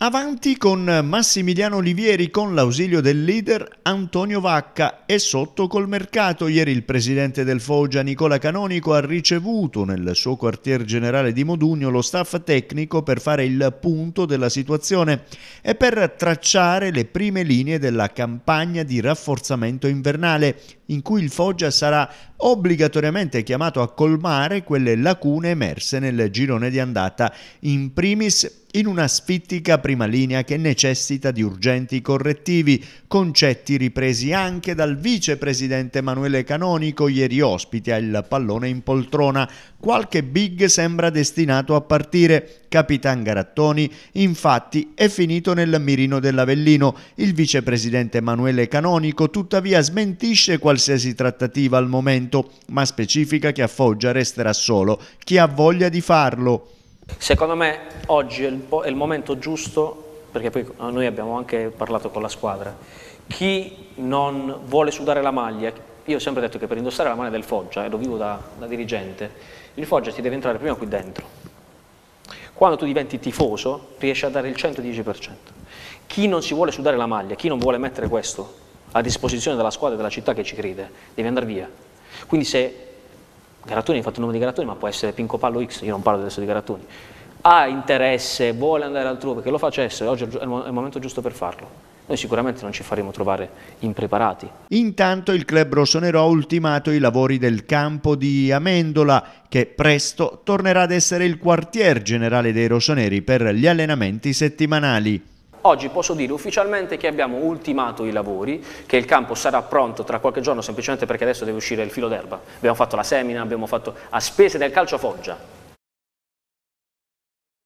Avanti con Massimiliano Olivieri con l'ausilio del leader Antonio Vacca e sotto col mercato. Ieri il presidente del Foggia Nicola Canonico ha ricevuto nel suo quartier generale di Modugno lo staff tecnico per fare il punto della situazione e per tracciare le prime linee della campagna di rafforzamento invernale in cui il Foggia sarà obbligatoriamente chiamato a colmare quelle lacune emerse nel girone di andata, in primis in una sfittica prima linea che necessita di urgenti correttivi, concetti ripresi anche dal vicepresidente Emanuele Canonico ieri ospite al pallone in poltrona. Qualche big sembra destinato a partire. Capitan Garattoni, infatti, è finito nel mirino dell'Avellino. Il vicepresidente Emanuele Canonico tuttavia smentisce qualsiasi trattativa al momento talento, ma specifica che a Foggia resterà solo chi ha voglia di farlo. Secondo me oggi è il, è il momento giusto, perché poi eh, noi abbiamo anche parlato con la squadra, chi non vuole sudare la maglia, io ho sempre detto che per indossare la maglia del Foggia, e lo vivo da, da dirigente, il Foggia ti deve entrare prima qui dentro. Quando tu diventi tifoso riesci a dare il 110%. Chi non si vuole sudare la maglia, chi non vuole mettere questo a disposizione della squadra e della città che ci crede, deve andare via. Quindi se Garatoni, hai il nome di Garatoni, ma può essere Pinco Pallo X, io non parlo adesso di Garatoni, ha interesse, vuole andare altrove, che lo facesse, oggi è il momento giusto per farlo. Noi sicuramente non ci faremo trovare impreparati. Intanto il club rossonero ha ultimato i lavori del campo di Amendola, che presto tornerà ad essere il quartier generale dei rossoneri per gli allenamenti settimanali. Oggi posso dire ufficialmente che abbiamo ultimato i lavori, che il campo sarà pronto tra qualche giorno semplicemente perché adesso deve uscire il filo d'erba. Abbiamo fatto la semina, abbiamo fatto a spese del calcio a Foggia,